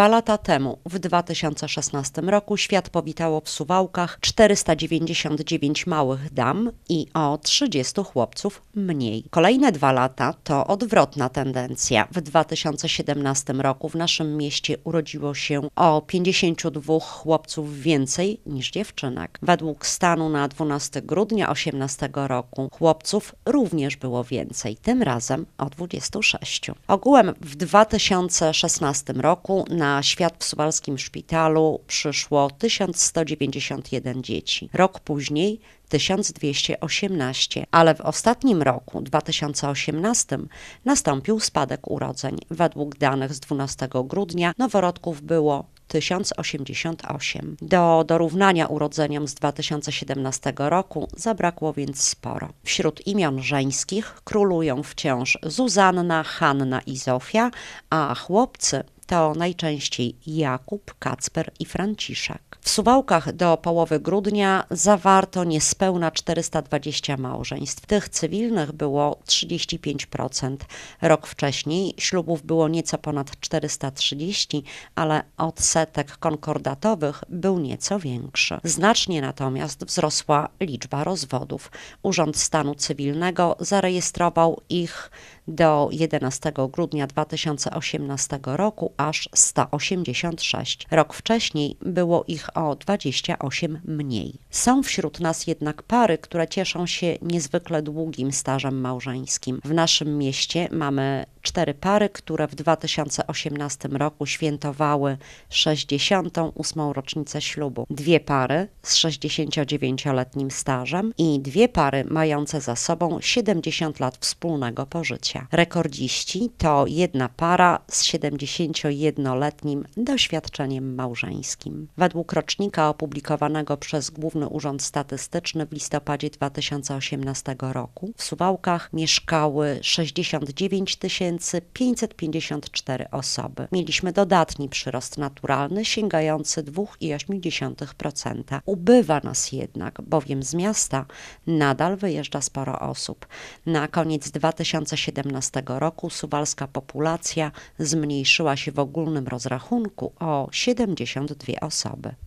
Dwa lata temu, w 2016 roku, świat powitało w Suwałkach 499 małych dam i o 30 chłopców mniej. Kolejne dwa lata to odwrotna tendencja. W 2017 roku w naszym mieście urodziło się o 52 chłopców więcej niż dziewczynek. Według stanu na 12 grudnia 2018 roku chłopców również było więcej, tym razem o 26. Ogółem w 2016 roku na na świat w suwalskim szpitalu przyszło 1191 dzieci. Rok później 1218, ale w ostatnim roku, 2018, nastąpił spadek urodzeń. Według danych z 12 grudnia noworodków było 1088. Do dorównania urodzeniom z 2017 roku zabrakło więc sporo. Wśród imion żeńskich królują wciąż Zuzanna, Hanna i Zofia, a chłopcy to najczęściej Jakub, Kacper i Franciszek. W Suwałkach do połowy grudnia zawarto niespełna 420 małżeństw. Tych cywilnych było 35%. Rok wcześniej ślubów było nieco ponad 430, ale odsetek konkordatowych był nieco większy. Znacznie natomiast wzrosła liczba rozwodów. Urząd Stanu Cywilnego zarejestrował ich do 11 grudnia 2018 roku aż 186. Rok wcześniej było ich o 28 mniej. Są wśród nas jednak pary, które cieszą się niezwykle długim stażem małżeńskim. W naszym mieście mamy cztery pary, które w 2018 roku świętowały 68. rocznicę ślubu. Dwie pary z 69-letnim stażem i dwie pary mające za sobą 70 lat wspólnego pożycia. Rekordziści to jedna para z 71-letnim doświadczeniem małżeńskim. Według rocznika opublikowanego przez Główny Urząd Statystyczny w listopadzie 2018 roku w Suwałkach mieszkały 69 tysięcy 554 osoby. Mieliśmy dodatni przyrost naturalny sięgający 2,8%. Ubywa nas jednak, bowiem z miasta nadal wyjeżdża sporo osób. Na koniec 2017 roku suwalska populacja zmniejszyła się w ogólnym rozrachunku o 72 osoby.